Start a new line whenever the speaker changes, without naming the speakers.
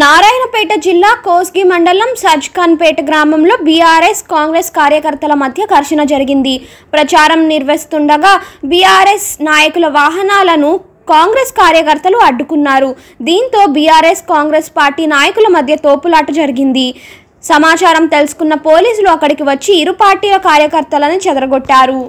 నారాయణపేట జిల్లా కోస్గి మండలం పేట గ్రామంలో బీఆర్ఎస్ కాంగ్రెస్ కార్యకర్తల మధ్య ఘర్షణ జరిగింది ప్రచారం నిర్వహిస్తుండగా బీఆర్ఎస్ నాయకుల వాహనాలను కాంగ్రెస్ కార్యకర్తలు అడ్డుకున్నారు దీంతో బీఆర్ఎస్ కాంగ్రెస్ పార్టీ నాయకుల మధ్య తోపులాట జరిగింది సమాచారం తెలుసుకున్న పోలీసులు అక్కడికి వచ్చి ఇరు పార్టీల కార్యకర్తలను చెదరగొట్టారు